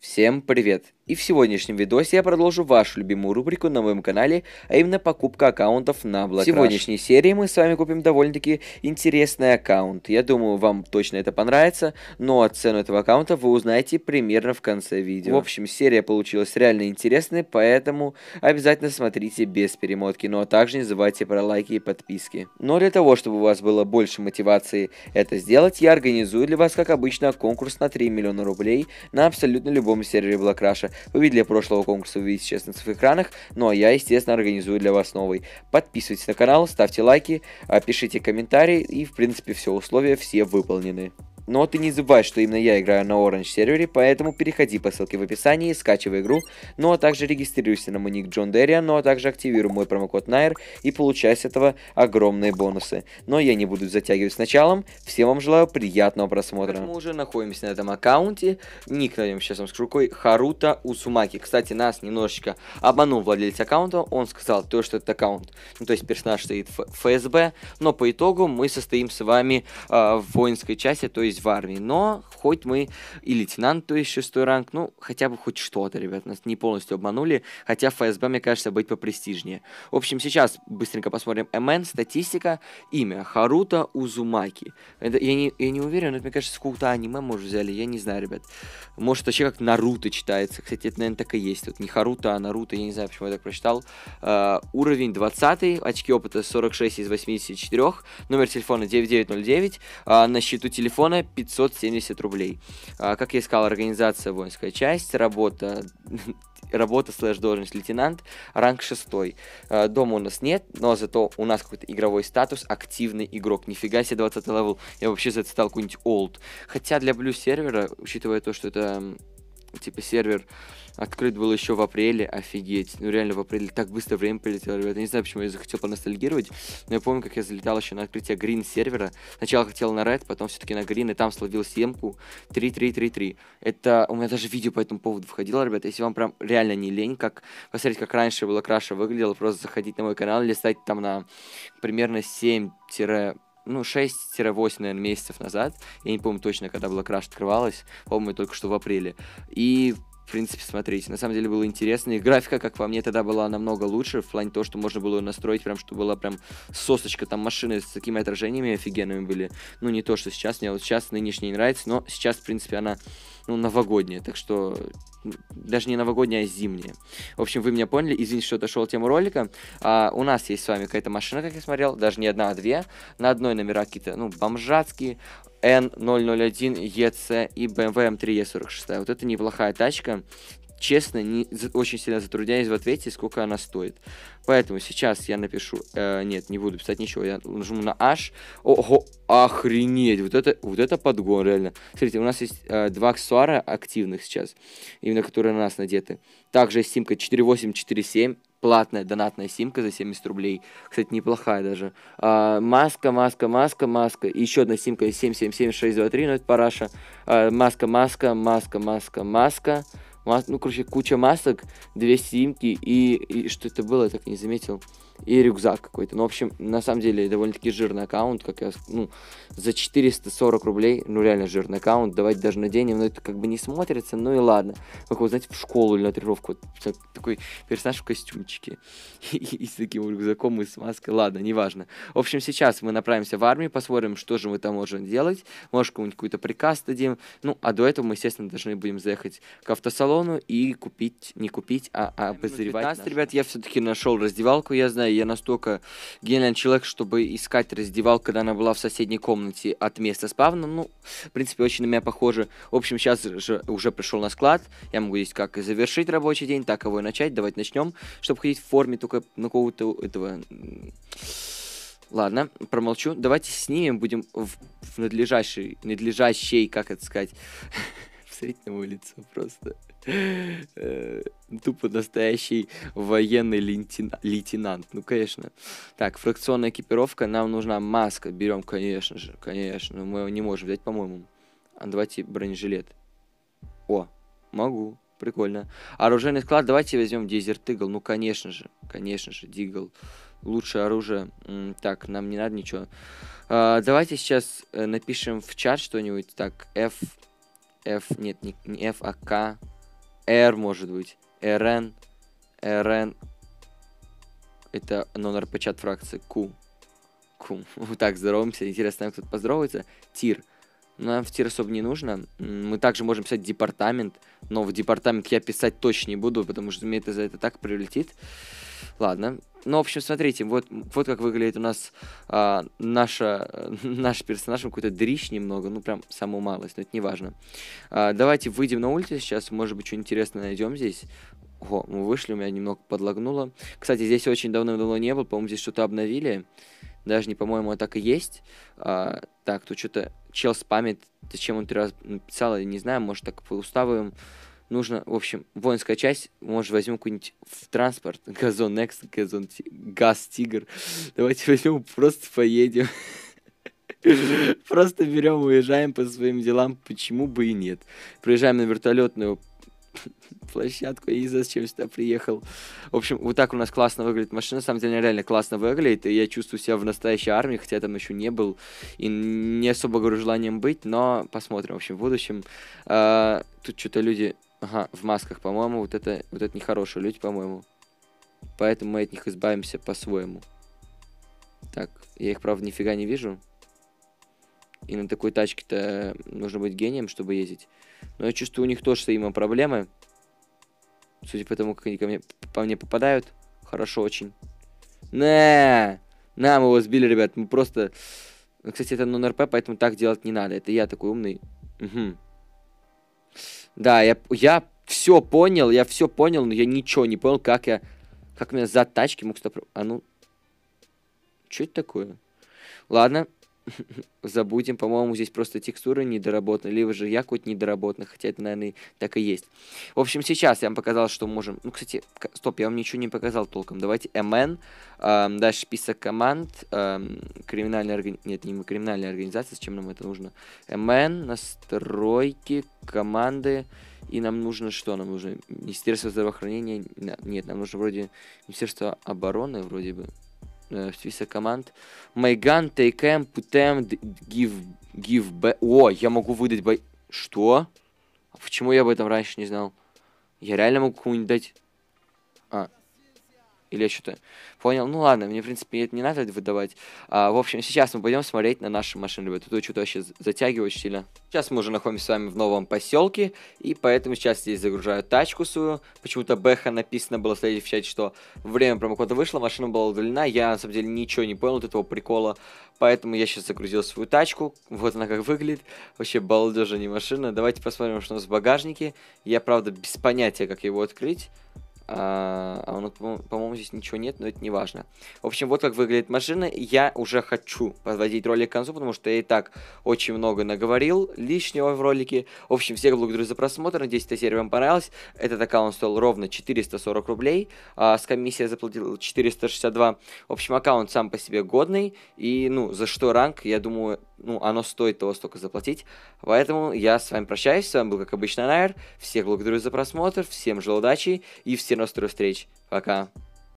Всем привет! И в сегодняшнем видосе я продолжу вашу любимую рубрику на моем канале, а именно покупка аккаунтов на Black В сегодняшней Rush. серии мы с вами купим довольно-таки интересный аккаунт. Я думаю, вам точно это понравится, но цену этого аккаунта вы узнаете примерно в конце видео. В общем, серия получилась реально интересной, поэтому обязательно смотрите без перемотки, но ну, а также не забывайте про лайки и подписки. Но для того, чтобы у вас было больше мотивации это сделать, я организую для вас, как обычно, конкурс на 3 миллиона рублей на абсолютно любом сервере Black вы видели прошлого конкурса вы видите сейчас на своих экранах, ну а я, естественно, организую для вас новый. Подписывайтесь на канал, ставьте лайки, а, пишите комментарии и, в принципе, все условия все выполнены. Но ты не забывай, что именно я играю на Orange сервере, поэтому переходи по ссылке в описании, скачивай игру, ну а также регистрируйся на мой ник Джон Дерриан, ну а также активируй мой промокод Найр и получай с этого огромные бонусы. Но я не буду затягивать с началом, всем вам желаю приятного просмотра. Мы уже находимся на этом аккаунте, ник найдем сейчас вам с рукой, Харута Усумаки. Кстати, нас немножечко обманул владелец аккаунта, он сказал то, что это аккаунт, ну то есть персонаж стоит в ФСБ, но по итогу мы состоим с вами э, в воинской части, то есть служить в армии, но хоть мы и лейтенант, то есть шестой ранг, ну, хотя бы хоть что-то, ребят, нас не полностью обманули, хотя ФСБ, мне кажется, быть попрестижнее. В общем, сейчас быстренько посмотрим МН, статистика, имя Харута Узумаки. Это, я, не, я не уверен, но это, мне кажется, с какого-то аниме, может, взяли, я не знаю, ребят. Может, вообще как Наруто читается, кстати, это, наверное, так и есть, вот не Харуто, а Наруто, я не знаю, почему я так прочитал. Э, уровень 20, очки опыта 46 из 84, номер телефона 9909, э, а, на счету телефона 570 рублей. А, как я сказал организация воинская часть, работа работа слэш должность лейтенант, ранг 6. А, дома у нас нет, но зато у нас какой-то игровой статус, активный игрок. Нифига себе 20 левел, я вообще за это стал какой-нибудь олд. Хотя для блю сервера, учитывая то, что это типа сервер открыт был еще в апреле, офигеть. Ну реально в апреле так быстро время полетело, ребята. Не знаю, почему я захотел поностальгировать, но я помню, как я залетал еще на открытие грин сервера. Сначала хотел на Red, потом все-таки на грин, и там словил семку 3-3-3-3. Это у меня даже видео по этому поводу входило, ребята. Если вам прям реально не лень, как посмотреть, как раньше было краша выглядело, просто заходить на мой канал, или стать там на примерно 7 ну, 6-8, наверное, месяцев назад. Я не помню точно, когда Black Rush открывалась. Помню только, что в апреле. И в принципе, смотрите, на самом деле было интересно. И графика, как по мне, тогда была намного лучше, в плане того, что можно было настроить прям, что была прям сосочка, там машины с такими отражениями офигенными были. Ну, не то, что сейчас, мне вот сейчас нынешняя не нравится, но сейчас, в принципе, она ну, новогодняя, так что даже не новогодняя, а зимняя. В общем, вы меня поняли, извините, что отошел тему ролика. А, у нас есть с вами какая-то машина, как я смотрел, даже не одна, а две. На одной номера какие-то, ну, бомжатские, N001 EC и BMW M3 E46. Вот это неплохая тачка. Честно, не, очень сильно затрудняюсь в ответе, сколько она стоит. Поэтому сейчас я напишу... Э, нет, не буду писать ничего. Я нажму на H. Ого, охренеть. Вот это, вот это подгон, реально. Смотрите, у нас есть э, два аксессуара активных сейчас. Именно которые на нас надеты. Также есть симка 4847 платная донатная симка за 70 рублей. Кстати, неплохая даже. А, маска, маска, маска, маска. еще одна симка из 777623, но это параша. А, маска, маска, маска, маска, маска. Мас... Ну, короче, куча масок, две симки и, и что это было, я так не заметил и рюкзак какой-то. Ну, в общем, на самом деле, довольно-таки жирный аккаунт, как я, ну, за 440 рублей, ну, реально жирный аккаунт, давайте даже на но это как бы не смотрится, ну и ладно. Как вы знаете, в школу или на тренировку, вот, такой персонаж в костюмчике, и, с таким рюкзаком, и с маской, ладно, неважно. В общем, сейчас мы направимся в армию, посмотрим, что же мы там можем делать, может, кому-нибудь какой-то приказ дадим, ну, а до этого мы, естественно, должны будем заехать к автосалону и купить, не купить, а, а ну, обозревать. 15, ребят, я все-таки нашел раздевалку, я знаю, гениальна, я настолько гениальный человек, чтобы искать раздевал, когда она была в соседней комнате от места спавна. Ну, в принципе, очень на меня похоже. В общем, сейчас же уже пришел на склад. Я могу здесь как и завершить рабочий день, так его и начать. Давайте начнем, чтобы ходить в форме только на кого-то этого... Ладно, промолчу. Давайте снимем, будем в, в надлежащей, надлежащей, как это сказать, посмотрите на его лицо просто. Э, тупо настоящий военный лейтенант. Ну, конечно. Так, фракционная экипировка. Нам нужна маска. Берем, конечно же. Конечно. Мы его не можем взять, по-моему. А давайте бронежилет. О, могу. Прикольно. Оружейный склад. Давайте возьмем дезерт игл. Ну, конечно же. Конечно же, дигл. Лучшее оружие. Так, нам не надо ничего. Э, давайте сейчас э, напишем в чат что-нибудь. Так, F F, нет, не, F, а К. R, может быть. РН. РН. Это нон-РП чат фракции. Q. Q. Вот так здороваемся. Интересно, нам кто-то поздоровается. Тир. Нам в тир особо не нужно. Мы также можем писать департамент, но в департамент я писать точно не буду, потому что мне это за это так прилетит. Ладно, ну, в общем, смотрите, вот, вот как выглядит у нас а, наша, э, наш персонаж, какой-то дрищ немного, ну, прям самую малость, но это не важно. А, давайте выйдем на улицу сейчас, может быть, что интересное найдем здесь. Ого, мы вышли, у меня немного подлагнуло. Кстати, здесь очень давно-давно не было, по-моему, здесь что-то обновили. Даже не, по-моему, а так и есть. А, так, тут что-то чел спамит, зачем он три раза написал, я не знаю, может, так поуставим. уставим нужно, в общем, воинская часть, может, возьмем какой-нибудь в транспорт, газон Next, газон газ Тигр, давайте возьмем, просто поедем. Просто берем, уезжаем по своим делам, почему бы и нет. Приезжаем на вертолетную площадку, и зачем сюда приехал. В общем, вот так у нас классно выглядит машина, на самом деле она реально классно выглядит, и я чувствую себя в настоящей армии, хотя я там еще не был, и не особо говорю желанием быть, но посмотрим, в общем, в будущем. Э, тут что-то люди Ага, в масках, по-моему, вот это, вот это нехорошие люди, по-моему. Поэтому мы от них избавимся по-своему. Так, я их, правда, нифига не вижу. И на такой тачке-то нужно быть гением, чтобы ездить. Но я чувствую, у них тоже с Аимом проблемы. Судя по тому, как они ко мне, по мне попадают. Хорошо очень. Не, Нам его сбили, ребят. Мы просто... Ну, кстати, это нон-РП, поэтому так делать не надо. Это я такой умный. Угу. Да, я, я все понял, я все понял, но я ничего не понял, как я... Как меня за тачки мог стоп... А ну... Что это такое? Ладно, забудем. По-моему, здесь просто текстуры недоработаны, либо же якую-то недоработана, хотя это, наверное, так и есть. В общем, сейчас я вам показал, что мы можем... Ну, кстати, стоп, я вам ничего не показал толком. Давайте MN, эм, дальше список команд, эм, криминальная организация... Нет, не криминальная организация, зачем нам это нужно? MN, настройки, команды... И нам нужно что? Нам нужно Министерство здравоохранения? Нет, нам нужно вроде Министерство обороны, вроде бы э, список команд. Майган, Тейкэм, Путем, Гив, Гив, Б. О, я могу выдать бой... Что? А почему я об этом раньше не знал? Я реально могу кому-нибудь дать... А, или что-то. Понял? Ну ладно, мне, в принципе, это не надо выдавать. А, в общем, сейчас мы пойдем смотреть на наши машины, ребят. Тут что-то вообще затягивает сильно. Сейчас мы уже находимся с вами в новом поселке, и поэтому сейчас здесь загружаю тачку свою. Почему-то Бэха написано было в в чате, что время промокода вышло, машина была удалена. Я, на самом деле, ничего не понял от этого прикола, поэтому я сейчас загрузил свою тачку. Вот она как выглядит. Вообще, балдежа не машина. Давайте посмотрим, что у нас в багажнике. Я, правда, без понятия, как его открыть. А а он, по-моему, здесь ничего нет, но это не важно. В общем, вот как выглядит машина. Я уже хочу подводить ролик к концу, потому что я и так очень много наговорил лишнего в ролике. В общем, всех благодарю за просмотр. Надеюсь, эта серия вам понравилась. Этот аккаунт стоил ровно 440 рублей. А, с комиссией я заплатил 462. В общем, аккаунт сам по себе годный. И, ну, за что ранг, я думаю, ну, оно стоит того столько заплатить. Поэтому я с вами прощаюсь. С вами был, как обычно, Найер. Всех благодарю за просмотр. Всем желаю удачи и всем настрою встреч. Пока.